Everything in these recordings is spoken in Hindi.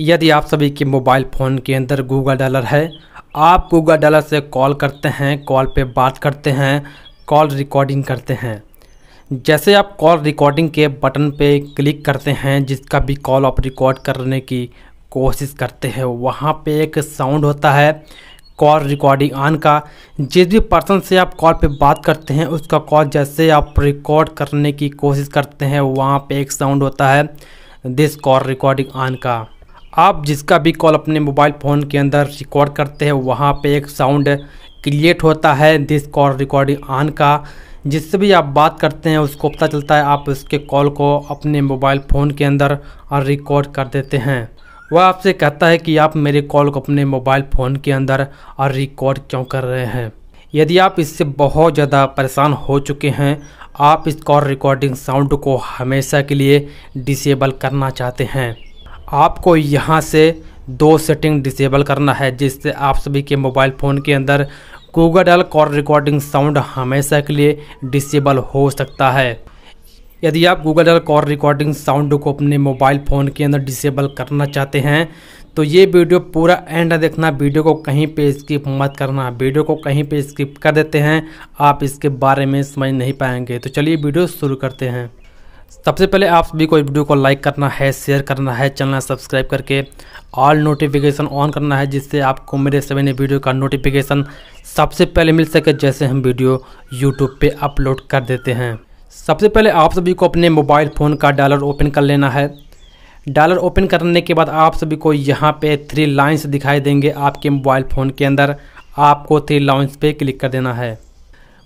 यदि आप सभी के मोबाइल फ़ोन के अंदर गूगल डॉलर है आप गूगल डॉलर से कॉल करते हैं कॉल पे बात करते हैं कॉल रिकॉर्डिंग करते हैं जैसे आप कॉल रिकॉर्डिंग के बटन पे क्लिक करते हैं जिसका भी कॉल आप रिकॉर्ड करने की कोशिश करते हैं वहाँ पे एक साउंड होता है कॉल रिकॉर्डिंग ऑन का जिस भी पर्सन से आप कॉल पे बात करते हैं उसका कॉल जैसे आप रिकॉर्ड करने की कोशिश करते हैं वहाँ पे एक साउंड होता है दिस कॉल रिकॉर्डिंग ऑन का आप जिसका भी कॉल अपने मोबाइल फ़ोन के अंदर रिकॉर्ड करते हैं वहाँ पे एक साउंड क्रिएट होता है दिस कॉल रिकॉर्डिंग ऑन का जिससे भी आप बात करते हैं उसको पता चलता है आप उसके कॉल को अपने मोबाइल फ़ोन के अंदर रिकॉर्ड कर देते हैं वह आपसे कहता है कि आप मेरे कॉल को अपने मोबाइल फ़ोन के अंदर रिकॉर्ड क्यों कर रहे हैं यदि आप इससे बहुत ज़्यादा परेशान हो चुके हैं आप इस कॉल रिकॉर्डिंग साउंड को हमेशा के लिए डिसेबल करना चाहते हैं आपको यहाँ से दो सेटिंग डिसेबल करना है जिससे आप सभी के मोबाइल फ़ोन के अंदर Google L call recording sound हमेशा के लिए डिसेबल हो सकता है यदि आप Google L call recording sound को अपने मोबाइल फ़ोन के अंदर डिसेबल करना चाहते हैं तो ये वीडियो पूरा एंड देखना वीडियो को कहीं पे स्किप मत करना वीडियो को कहीं पे स्किप कर देते हैं आप इसके बारे में समझ नहीं पाएंगे तो चलिए वीडियो शुरू करते हैं सबसे पहले आप सभी को वीडियो को लाइक करना है शेयर करना है चैनल सब्सक्राइब करके ऑल नोटिफिकेशन ऑन करना है जिससे आपको मेरे सभी नए वीडियो का नोटिफिकेशन सबसे पहले मिल सके जैसे हम वीडियो यूट्यूब पे अपलोड कर देते हैं सबसे पहले आप सभी को अपने मोबाइल फ़ोन का डॉलर ओपन कर लेना है डॉलर ओपन करने के बाद आप सभी को यहाँ पे थ्री लाइन्स दिखाई देंगे आपके मोबाइल फ़ोन के अंदर आपको थ्री लाइन्स पे क्लिक कर देना है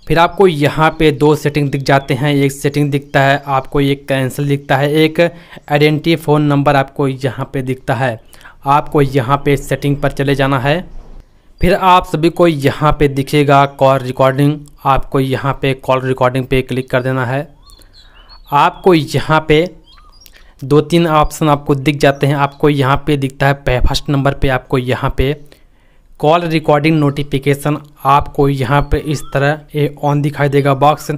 फिर आपको यहाँ पे दो सेटिंग दिख जाते हैं एक सेटिंग दिखता है आपको एक कैंसिल दिखता है एक आइडेंटी फ़ोन नंबर आपको यहाँ पे दिखता है आपको यहाँ पे सेटिंग पर चले जाना है फिर आप सभी को यहाँ पे दिखेगा कॉल रिकॉर्डिंग आपको यहाँ पे कॉल रिकॉर्डिंग पे क्लिक कर देना है आपको यहाँ पे दो तीन ऑप्शन आपको दिख जाते हैं आपको यहाँ पे दिखता है फर्स्ट नंबर पे आपको यहाँ पे कॉल रिकॉर्डिंग नोटिफिकेशन आपको यहाँ पे इस तरह ये ऑन दिखाई देगा बॉक्स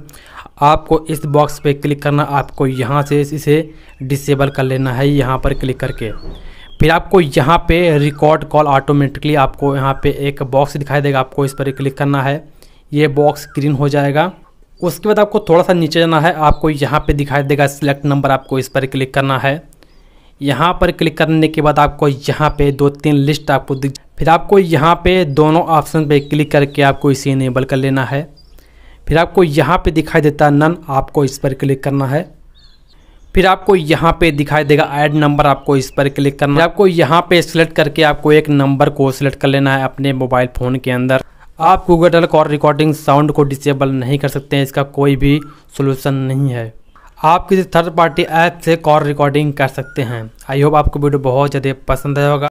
आपको इस बॉक्स पे क्लिक करना आपको यहाँ से इसे डिसेबल कर लेना है यहाँ पर क्लिक करके फिर आपको यहाँ पे रिकॉर्ड कॉल ऑटोमेटिकली आपको यहाँ पे एक बॉक्स दिखाई देगा आपको इस पर क्लिक करना है ये बॉक्स ग्रीन हो जाएगा उसके बाद आपको थोड़ा सा नीचे जाना है आपको यहाँ पर दिखाई देगा सिलेक्ट नंबर आपको इस पर क्लिक करना है यहाँ पर क्लिक करने के बाद आपको यहाँ पे दो तीन लिस्ट आपको फिर आपको यहाँ पे दोनों ऑप्शन पे क्लिक करके आपको इसे इनेबल कर लेना है फिर आपको यहाँ पे दिखाई देता है नन आपको इस पर क्लिक करना है फिर आपको यहाँ पे दिखाई देगा ऐड नंबर आपको इस पर क्लिक करना है आपको यहाँ पे सिलेक्ट करके आपको एक नंबर को सिलेक्ट कर लेना है अपने मोबाइल फ़ोन के अंदर आप गूगल कॉल रिकॉर्डिंग साउंड को डिसेबल नहीं कर सकते हैं इसका कोई भी सोल्यूशन नहीं है आप किसी थर्ड पार्टी ऐप से कॉल रिकॉर्डिंग कर सकते हैं आई होप आपको वीडियो बहुत ज़्यादा पसंद आया होगा